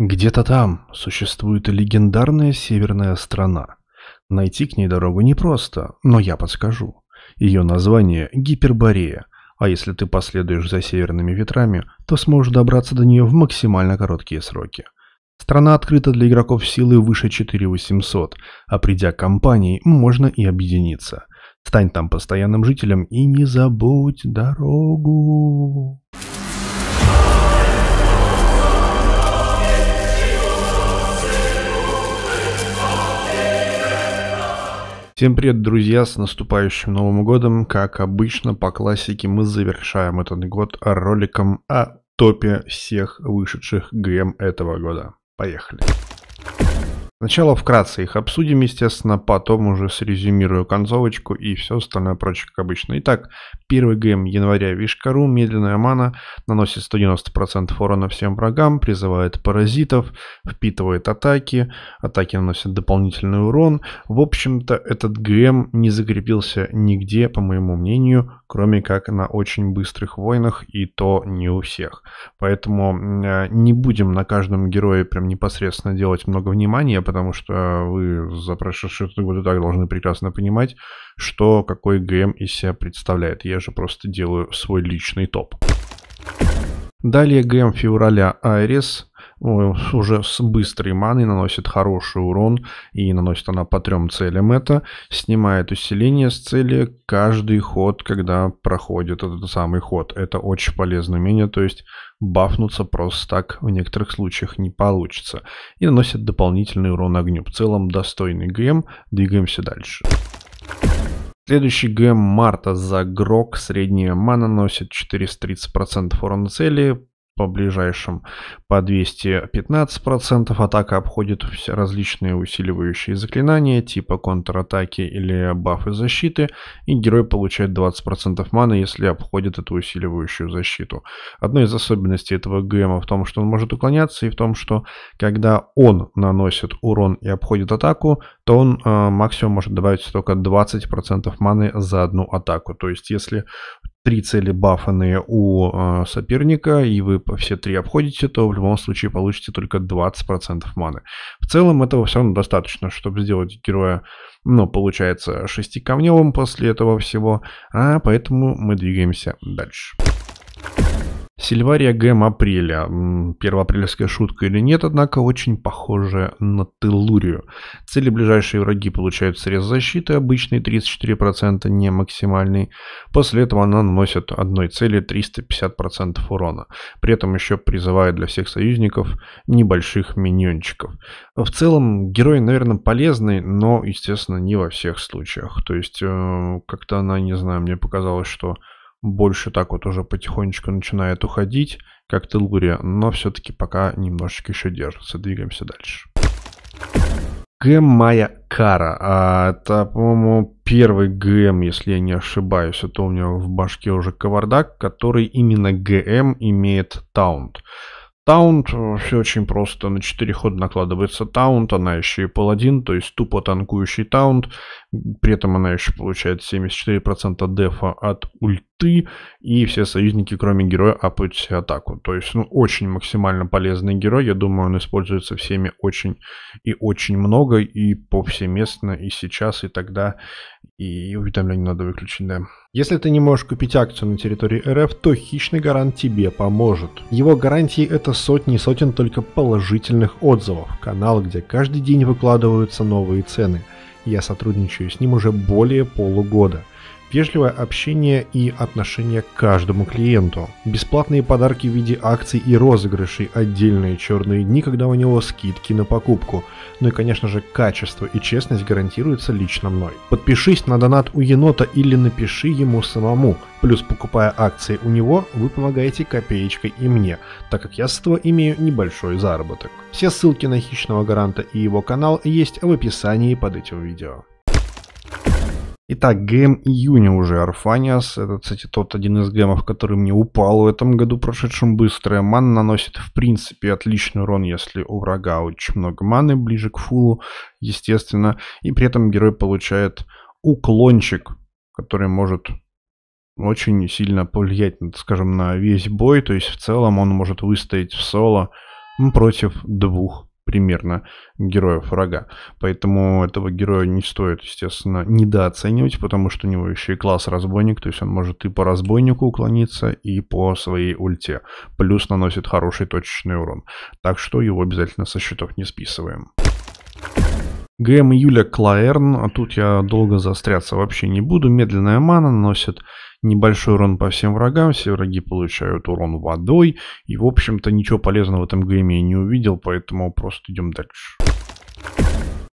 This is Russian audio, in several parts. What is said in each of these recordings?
Где-то там существует легендарная северная страна. Найти к ней дорогу непросто, но я подскажу. Ее название – Гиперборея, а если ты последуешь за северными ветрами, то сможешь добраться до нее в максимально короткие сроки. Страна открыта для игроков силы выше 4800, а придя к компании, можно и объединиться. Стань там постоянным жителем и не забудь дорогу. Всем привет, друзья, с наступающим Новым Годом. Как обычно, по классике мы завершаем этот год роликом о топе всех вышедших ГМ этого года. Поехали. Сначала вкратце их обсудим, естественно, потом уже срезюмирую концовочку и все остальное прочее, как обычно. Итак, первый ГМ января Вишкару, медленная мана, наносит 190% урона всем врагам, призывает паразитов, впитывает атаки, атаки наносят дополнительный урон. В общем-то, этот ГМ не закрепился нигде, по моему мнению, кроме как на очень быстрых войнах, и то не у всех. Поэтому э, не будем на каждом герое прям непосредственно делать много внимания, потому что вы за прошедшие годы так должны прекрасно понимать, что какой ГМ из себя представляет. Я же просто делаю свой личный топ. Далее ГМ февраля Айрис уже с быстрой маной наносит хороший урон, и наносит она по трем целям это, снимает усиление с цели каждый ход, когда проходит этот самый ход. Это очень полезное умение, то есть бафнуться просто так в некоторых случаях не получится. И наносит дополнительный урон огню. В целом достойный ГМ, двигаемся дальше. Следующий ГМ Марта за Грок. Средняя мана наносит 430% урона цели по ближайшим по 215%. Атака обходит все различные усиливающие заклинания, типа контратаки или бафы защиты, и герой получает 20% маны, если обходит эту усиливающую защиту. Одной из особенностей этого ГМа в том, что он может уклоняться, и в том, что когда он наносит урон и обходит атаку, то он э, максимум может добавить только 20% маны за одну атаку. То есть, если три цели бафанные у э, соперника, и вы по все три обходите, то в любом случае получите только 20% маны. В целом этого все равно достаточно, чтобы сделать героя, ну, получается, шестикамневым после этого всего, а поэтому мы двигаемся дальше. Сильвария Гэм Апреля. Первоапрельская шутка или нет, однако очень похожая на Телурию. Цели ближайшие враги получают срез защиты, обычный 34%, не максимальный. После этого она наносит одной цели 350% урона. При этом еще призывает для всех союзников небольших миньончиков. В целом, герой, наверное, полезный, но, естественно, не во всех случаях. То есть, э, как-то она, не знаю, мне показалось, что больше так вот уже потихонечку начинает уходить, как Телурия, но все-таки пока немножечко еще держится. Двигаемся дальше. ГМ Майя Кара. А, это, по-моему, первый ГМ, если я не ошибаюсь. Это а у меня в башке уже кавардак, который именно ГМ имеет таунт таунт, все очень просто. На 4 хода накладывается таунт, она еще и паладин, то есть тупо танкующий таунт. При этом она еще получает 74% дефа от ульты, и все союзники, кроме героя, апают все атаку. То есть, ну, очень максимально полезный герой. Я думаю, он используется всеми очень и очень много, и повсеместно, и сейчас, и тогда. И уведомление надо выключить, да. Если ты не можешь купить акцию на территории РФ, то хищный гарант тебе поможет. Его гарантии это сотни и сотен только положительных отзывов. Канал, где каждый день выкладываются новые цены. Я сотрудничаю с ним уже более полугода вежливое общение и отношение к каждому клиенту. Бесплатные подарки в виде акций и розыгрышей, отдельные черные дни, когда у него скидки на покупку. Ну и, конечно же, качество и честность гарантируется лично мной. Подпишись на донат у енота или напиши ему самому. Плюс, покупая акции у него, вы помогаете копеечкой и мне, так как я с этого имею небольшой заработок. Все ссылки на Хищного Гаранта и его канал есть в описании под этим видео. Итак, ГМ июня уже Арфаниас. Это, кстати, тот один из гэмов, который мне упал в этом году, прошедшем быстрое Ман наносит, в принципе, отличный урон, если у врага очень много маны, ближе к фулу, естественно. И при этом герой получает уклончик, который может очень сильно повлиять, скажем, на весь бой. То есть в целом он может выстоять в соло против двух примерно героев врага. Поэтому этого героя не стоит, естественно, недооценивать, потому что у него еще и класс разбойник, то есть он может и по разбойнику уклониться, и по своей ульте. Плюс наносит хороший точечный урон. Так что его обязательно со счетов не списываем. ГМ Юля Клаерн, а тут я долго застряться вообще не буду, медленная мана наносит небольшой урон по всем врагам, все враги получают урон водой, и в общем-то ничего полезного в этом гейме я не увидел, поэтому просто идем дальше.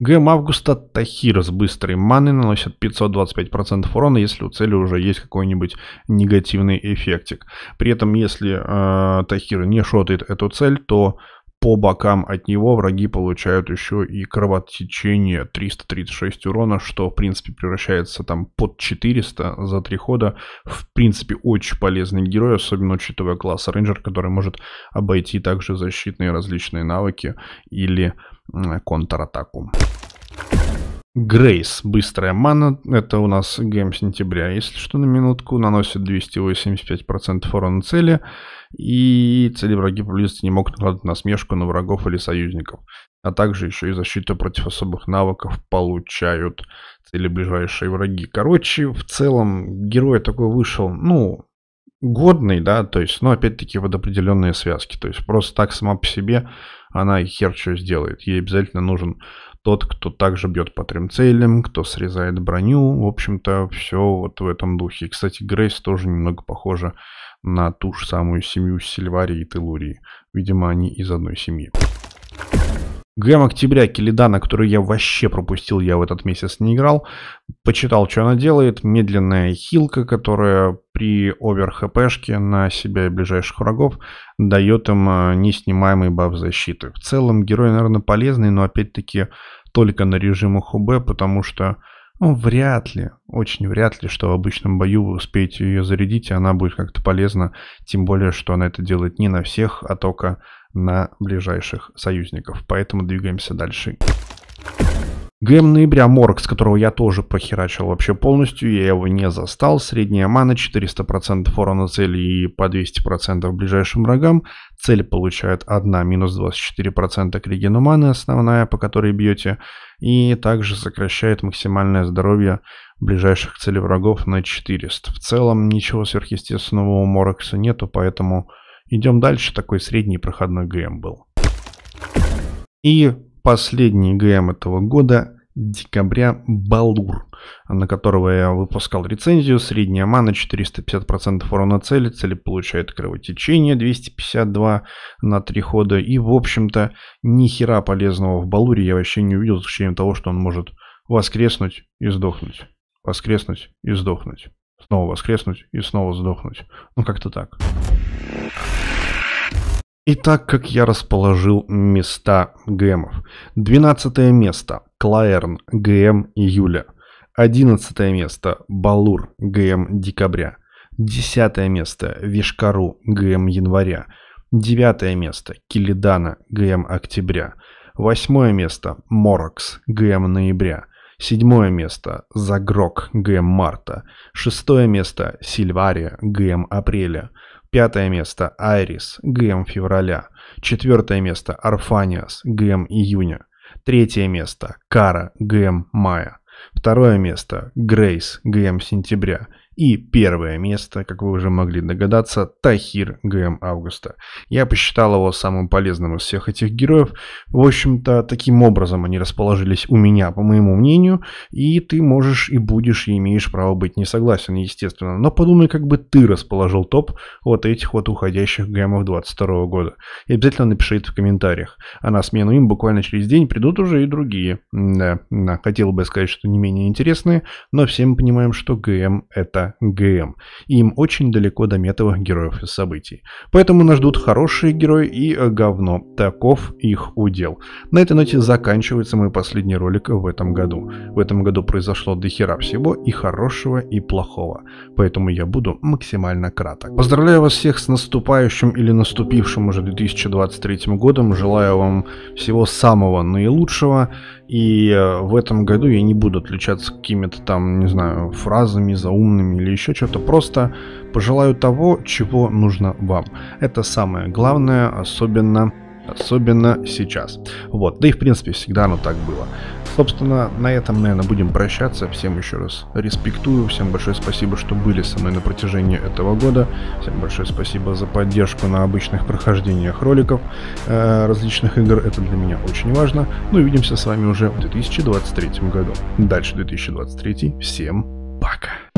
ГМ Августа Тахир с быстрой маной наносит 525% урона, если у цели уже есть какой-нибудь негативный эффектик. При этом, если э, Тахир не шотает эту цель, то по бокам от него враги получают еще и кровотечение 336 урона, что, в принципе, превращается там под 400 за 3 хода. В принципе, очень полезный герой, особенно учитывая класс рейнджер, который может обойти также защитные различные навыки или контратаку. Грейс, быстрая мана, это у нас гейм сентября, если что, на минутку, наносит 285% урона цели, и цели враги поблизости не могут накладывать насмешку на врагов или союзников, а также еще и защиту против особых навыков получают цели ближайшие враги. Короче, в целом, герой такой вышел, ну, годный, да, то есть, но ну, опять-таки вот определенные связки, то есть просто так сама по себе она хер что сделает, ей обязательно нужен тот, кто также бьет по трем целям, кто срезает броню. В общем-то, все вот в этом духе. И, кстати, Грейс тоже немного похожа на ту же самую семью Сильварии и Телурии. Видимо, они из одной семьи. ГМ Октября Келидана, который я вообще пропустил, я в этот месяц не играл. Почитал, что она делает. Медленная хилка, которая при овер хпшке на себя и ближайших врагов дает им э, неснимаемый баф защиты. В целом герой, наверное, полезный, но опять-таки только на режимах УБ, потому что ну, вряд ли, очень вряд ли, что в обычном бою вы успеете ее зарядить, и она будет как-то полезна, тем более, что она это делает не на всех, а только на ближайших союзников. Поэтому двигаемся дальше. ГМ ноября Морг, с которого я тоже похерачил вообще полностью, я его не застал. Средняя мана 400% урона цели и по 200% ближайшим врагам. Цель получает 1 минус 24% к регену маны, основная, по которой бьете. И также сокращает максимальное здоровье ближайших целей врагов на 400. В целом ничего сверхъестественного у Морокса нету, поэтому Идем дальше, такой средний проходной ГМ был. И последний ГМ этого года, декабря, Балур, на которого я выпускал рецензию. Средняя мана 450% урона цели, цели получает кровотечение 252 на 3 хода. И, в общем-то, ни хера полезного в Балуре я вообще не увидел, за исключением того, что он может воскреснуть и сдохнуть. Воскреснуть и сдохнуть. Снова воскреснуть и снова сдохнуть. Ну, как-то так. Итак, как я расположил места ГМов. 12 место Клаерн ГМ июля. 11 место Балур ГМ декабря. 10 место Вишкару ГМ января. 9 место Килидана ГМ октября. 8 место Морокс ГМ ноября. Седьмое место – Загрок ГМ марта. Шестое место – Сильвария ГМ апреля. Пятое место – Айрис, ГМ февраля. Четвертое место – Арфаниас, ГМ июня. Третье место – Кара, ГМ мая. Второе место – Грейс, ГМ сентября. И первое место, как вы уже могли догадаться, Тахир ГМ Августа. Я посчитал его самым полезным из всех этих героев. В общем-то, таким образом они расположились у меня, по моему мнению. И ты можешь и будешь, и имеешь право быть не согласен, естественно. Но подумай, как бы ты расположил топ вот этих вот уходящих ГМов 22 года. И обязательно напиши это в комментариях. А на смену им буквально через день придут уже и другие. Да, хотел бы сказать, что не менее интересные, но все мы понимаем, что ГМ это ГМ, и им очень далеко до метовых героев и событий. Поэтому нас ждут хорошие герои и э, говно. Таков их удел. На этой ноте заканчивается мой последний ролик в этом году. В этом году произошло дохера всего и хорошего, и плохого. Поэтому я буду максимально краток. Поздравляю вас всех с наступающим или наступившим уже 2023 годом. Желаю вам всего самого наилучшего. И э, в этом году я не буду отличаться какими-то там, не знаю, фразами заумными или еще что-то. Просто пожелаю того, чего нужно вам. Это самое главное, особенно Особенно сейчас. Вот, да и в принципе всегда оно так было. Собственно, на этом, наверное, будем прощаться. Всем еще раз респектую, всем большое спасибо, что были со мной на протяжении этого года. Всем большое спасибо за поддержку на обычных прохождениях роликов э, различных игр. Это для меня очень важно. Ну и увидимся с вами уже в 2023 году. Дальше 2023. Всем пока!